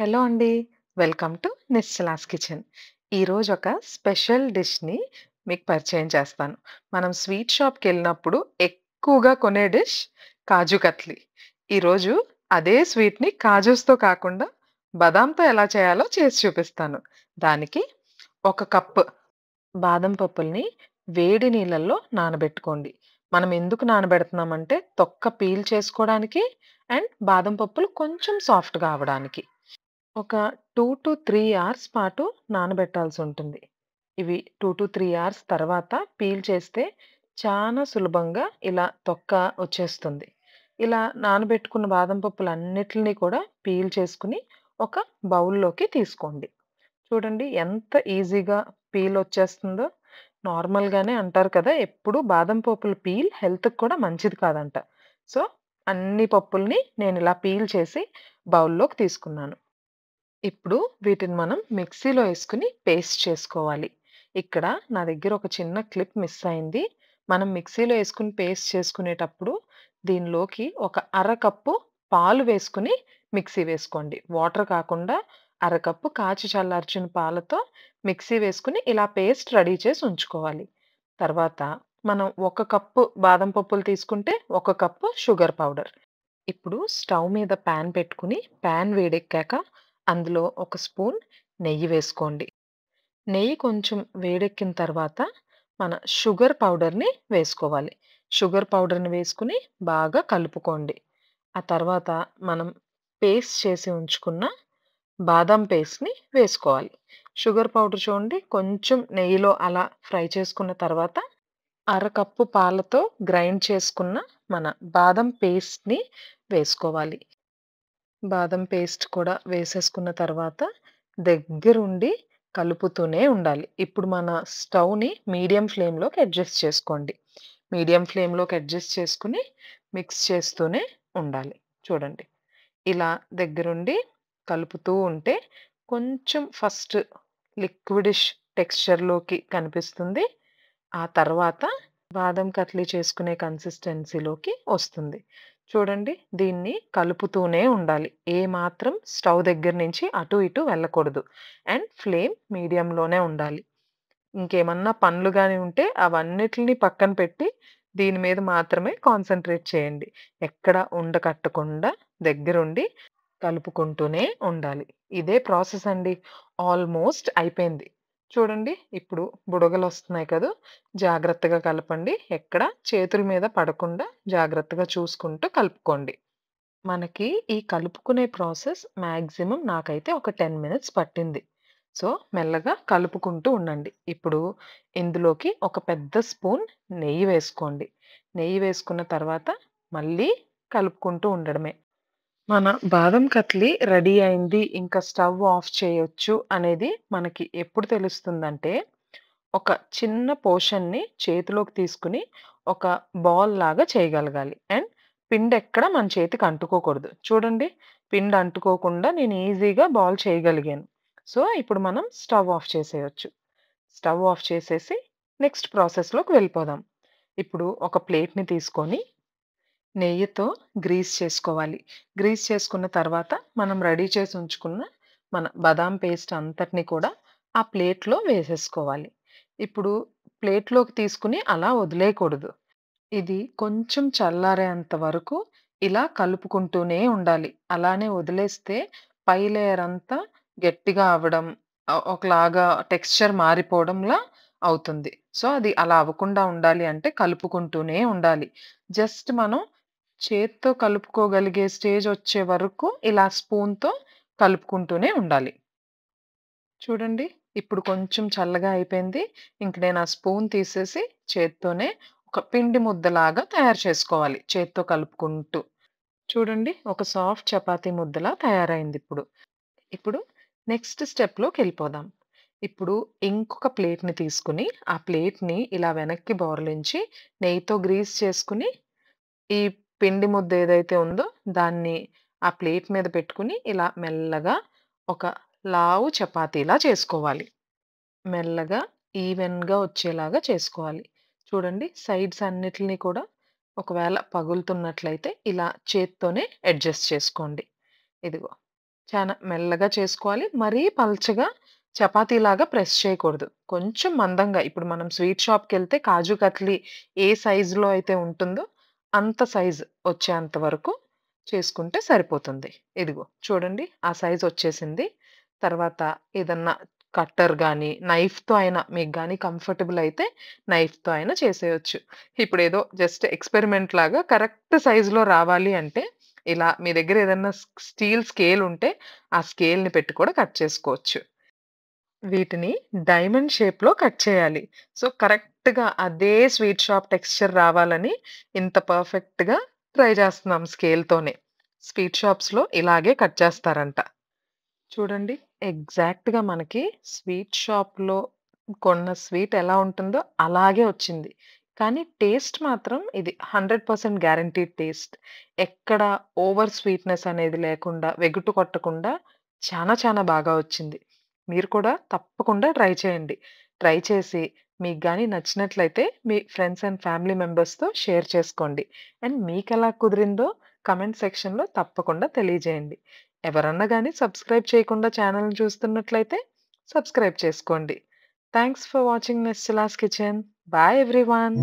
Hello అండి welcome to నిశ్చలాస్ kitchen ఈరోజు ఒక స్పెషల్ డిష్ని మీకు పరిచయం చేస్తాను మనం స్వీట్ షాప్కి వెళ్ళినప్పుడు ఎక్కువగా కొనే డిష్ కాజు కత్లీ ఈరోజు అదే స్వీట్ని కాజుస్తో కాకుండా బదాంతో ఎలా చేయాలో చేసి చూపిస్తాను దానికి ఒక కప్పు బాదం పప్పుల్ని వేడి నీళ్ళల్లో నానబెట్టుకోండి మనం ఎందుకు నానబెడుతున్నామంటే తొక్క పీల్ చేసుకోవడానికి అండ్ బాదం పప్పులు కొంచెం సాఫ్ట్గా అవడానికి ఒక టూ టు త్రీ అవర్స్ పాటు నానబెట్టాల్సి ఉంటుంది ఇవి టూ టు త్రీ అవర్స్ తర్వాత పీల్ చేస్తే చాలా సులభంగా ఇలా తొక్క వచ్చేస్తుంది. ఇలా నానబెట్టుకున్న బాదం పప్పులు అన్నిటినీ కూడా పీల్ చేసుకుని ఒక బౌల్‌లోకి తీసుకోండి. చూడండి ఎంత ఈజీగా పీల్ వచ్చేస్తుందో. నార్మల్‌గానే అంటారు కదా! ఎప్పుడూ బాదం పప్పుల పీల్ హెల్త్‌కి కూడా మంచిది కాదంట. సో, అన్ని పప్పుల్ని నేను ఇలా పీల్ చేసి బౌల్‌లోకి తీసుకున్నాను. ఇప్పుడు వీటిని మనం మిక్సీలో వేసుకుని పేస్ట్ చేసుకోవాలి ఇక్కడ నా దగ్గర ఒక చిన్న క్లిప్ మిస్ అయింది మనం మిక్సీలో వేసుకుని పేస్ట్ చేసుకునేటప్పుడు దీనిలోకి ఒక అరకప్పు పాలు వేసుకుని మిక్సీ వేసుకోండి వాటర్ కాకుండా అరకప్పు కాచి చల్లార్చిన పాలతో మిక్సీ వేసుకుని ఇలా పేస్ట్ రెడీ చేసి ఉంచుకోవాలి తర్వాత మనం ఒక కప్పు బాదం పప్పులు తీసుకుంటే ఒక కప్పు షుగర్ పౌడర్ ఇప్పుడు స్టవ్ మీద ప్యాన్ పెట్టుకుని ప్యాన్ వేడెక్కాక అందులో ఒక స్పూన్ నెయ్యి వేసుకోండి నెయ్యి కొంచెం వేడెక్కిన తర్వాత మన షుగర్ పౌడర్ని వేసుకోవాలి షుగర్ పౌడర్ని వేసుకుని బాగా కలుపుకోండి ఆ తర్వాత మనం పేస్ట్ చేసి ఉంచుకున్న బాదం పేస్ట్ని వేసుకోవాలి షుగర్ పౌడర్ చూడండి కొంచెం నెయ్యిలో అలా ఫ్రై చేసుకున్న తర్వాత అరకప్పు పాలతో గ్రైండ్ చేసుకున్న మన బాదం పేస్ట్ని వేసుకోవాలి బాదం పేస్ట్ కూడా వేసేసుకున్న తర్వాత దగ్గరుండి కలుపుతూనే ఉండాలి ఇప్పుడు మన స్టవ్ని మీడియం ఫ్లేమ్లోకి అడ్జస్ట్ చేసుకోండి మీడియం ఫ్లేమ్లోకి అడ్జస్ట్ చేసుకుని మిక్స్ చేస్తూనే ఉండాలి చూడండి ఇలా దగ్గరుండి కలుపుతూ ఉంటే కొంచెం ఫస్ట్ లిక్విడిష్ టెక్స్చర్లోకి కనిపిస్తుంది ఆ తర్వాత బాదం కట్లీ చేసుకునే కన్సిస్టెన్సీలోకి వస్తుంది చూడండి దీన్ని కలుపుతూనే ఉండాలి ఏ మాత్రం స్టవ్ దగ్గర నుంచి అటు ఇటు వెళ్ళకూడదు అండ్ ఫ్లేమ్ మీడియంలోనే ఉండాలి ఇంకేమన్నా పనులు కానీ ఉంటే అవన్నిటిని పక్కన పెట్టి దీని మీద మాత్రమే కాన్సన్ట్రేట్ చేయండి ఎక్కడ ఉండకట్టకుండా దగ్గరుండి కలుపుకుంటూనే ఉండాలి ఇదే ప్రాసెస్ అండి ఆల్మోస్ట్ అయిపోయింది చూడండి ఇప్పుడు బుడగలు వస్తున్నాయి కదా జాగ్రత్తగా కలపండి ఎక్కడ చేతుల మీద పడకుండా జాగ్రత్తగా చూసుకుంటూ కలుపుకోండి మనకి ఈ కలుపుకునే ప్రాసెస్ మ్యాక్సిమం నాకైతే ఒక టెన్ మినిట్స్ పట్టింది సో మెల్లగా కలుపుకుంటూ ఉండండి ఇప్పుడు ఇందులోకి ఒక పెద్ద స్పూన్ నెయ్యి వేసుకోండి నెయ్యి వేసుకున్న తర్వాత మళ్ళీ కలుపుకుంటూ ఉండడమే మన బాదం కత్లీ రెడీ అయింది ఇంకా స్టవ్ ఆఫ్ చేయొచ్చు అనేది మనకి ఎప్పుడు తెలుస్తుందంటే ఒక చిన్న పోర్షన్ని చేతిలోకి తీసుకుని ఒక బాల్ లాగా చేయగలగాలి అండ్ పిండ్ ఎక్కడ మన చేతికి అంటుకోకూడదు చూడండి పిండి అంటుకోకుండా నేను ఈజీగా బాల్ చేయగలిగాను సో ఇప్పుడు మనం స్టవ్ ఆఫ్ చేసేయచ్చు స్టవ్ ఆఫ్ చేసేసి నెక్స్ట్ ప్రాసెస్లోకి వెళ్ళిపోదాం ఇప్పుడు ఒక ప్లేట్ని తీసుకొని నెయ్యితో గ్రీస్ చేసుకోవాలి గ్రీస్ చేసుకున్న తర్వాత మనం రెడీ చేసి ఉంచుకున్న మన బాదాం పేస్ట్ అంతటిని కూడా ఆ ప్లేట్లో వేసేసుకోవాలి ఇప్పుడు ప్లేట్లోకి తీసుకుని అలా వదిలేయకూడదు ఇది కొంచెం చల్లారేంత వరకు ఇలా కలుపుకుంటూనే ఉండాలి అలానే వదిలేస్తే పై లేయర్ అంతా గట్టిగా అవ్వడం ఒకలాగా టెక్స్చర్ మారిపోవడంలా అవుతుంది సో అది అలా అవ్వకుండా ఉండాలి అంటే కలుపుకుంటూనే ఉండాలి జస్ట్ మనం చేత్తో కలుపుకోగలిగే స్టేజ్ వచ్చే వరకు ఇలా స్పూన్తో కలుపుకుంటూనే ఉండాలి చూడండి ఇప్పుడు కొంచెం చల్లగా అయిపోయింది ఇంక నేను ఆ స్పూన్ తీసేసి చేత్తోనే ఒక పిండి ముద్దలాగా తయారు చేసుకోవాలి చేత్తో కలుపుకుంటూ చూడండి ఒక సాఫ్ట్ చపాతీ ముద్దలా తయారైంది ఇప్పుడు ఇప్పుడు నెక్స్ట్ స్టెప్లోకి వెళ్ళిపోదాం ఇప్పుడు ఇంకొక ప్లేట్ని తీసుకుని ఆ ప్లేట్ని ఇలా వెనక్కి బోర్లించి నెయ్యితో గ్రీస్ చేసుకుని ఈ పిండి ముద్ద ఏదైతే ఉందో దాన్ని ఆ ప్లేట్ మీద పెట్టుకుని ఇలా మెల్లగా ఒక లావు చపాతీలా చేసుకోవాలి మెల్లగా ఈవెన్గా వచ్చేలాగా చేసుకోవాలి చూడండి సైడ్స్ అన్నిటిని కూడా ఒకవేళ పగులుతున్నట్లయితే ఇలా చేత్తోనే అడ్జస్ట్ చేసుకోండి ఇదిగో చాలా మెల్లగా చేసుకోవాలి మరీ పల్చగా చపాతీలాగా ప్రెస్ చేయకూడదు కొంచెం మందంగా ఇప్పుడు మనం స్వీట్ షాప్కి వెళ్తే కాజు కట్లీ ఏ సైజులో అయితే ఉంటుందో అంత సైజ్ వచ్చేంత వరకు చేసుకుంటే సరిపోతుంది ఇదిగో చూడండి ఆ సైజ్ వచ్చేసింది తర్వాత ఏదన్నా కట్టర్ కానీ నైఫ్తో అయినా మీకు కానీ కంఫర్టబుల్ అయితే నైఫ్తో అయినా చేసేయచ్చు ఇప్పుడు ఏదో జస్ట్ ఎక్స్పెరిమెంట్ లాగా కరెక్ట్ సైజులో రావాలి అంటే ఇలా మీ దగ్గర ఏదన్నా స్టీల్ స్కేల్ ఉంటే ఆ స్కేల్ని పెట్టి కూడా కట్ చేసుకోవచ్చు వీటిని డైమండ్ షేప్లో కట్ చేయాలి సో కరెక్ట్ ఎగ్జాక్ట్గా అదే స్వీట్ షాప్ టెక్స్చర్ రావాలని ఇంత పర్ఫెక్ట్గా ట్రై చేస్తున్నాం స్కేల్తోనే స్వీట్ షాప్స్లో ఇలాగే కట్ చేస్తారంట చూడండి ఎగ్జాక్ట్గా మనకి స్వీట్ షాప్లో కొన్న స్వీట్ ఎలా ఉంటుందో అలాగే వచ్చింది కానీ టేస్ట్ మాత్రం ఇది హండ్రెడ్ పర్సెంట్ గ్యారంటీడ్ టేస్ట్ ఎక్కడ ఓవర్ స్వీట్నెస్ అనేది లేకుండా వెగుటు కొట్టకుండా చాలా చాలా బాగా వచ్చింది మీరు కూడా తప్పకుండా ట్రై చేయండి ట్రై చేసి మీకు కానీ నచ్చినట్లయితే మీ ఫ్రెండ్స్ అండ్ ఫ్యామిలీ మెంబర్స్తో షేర్ చేసుకోండి అండ్ మీకు ఎలా కుదిరిందో కమెంట్ సెక్షన్లో తప్పకుండా తెలియజేయండి ఎవరన్నా కానీ సబ్స్క్రైబ్ చేయకుండా ఛానల్ చూస్తున్నట్లయితే సబ్స్క్రైబ్ చేసుకోండి థ్యాంక్స్ ఫర్ వాచింగ్ నెస్ చిలాస్ కిచెన్ బాయ్ ఎవ్రీవాన్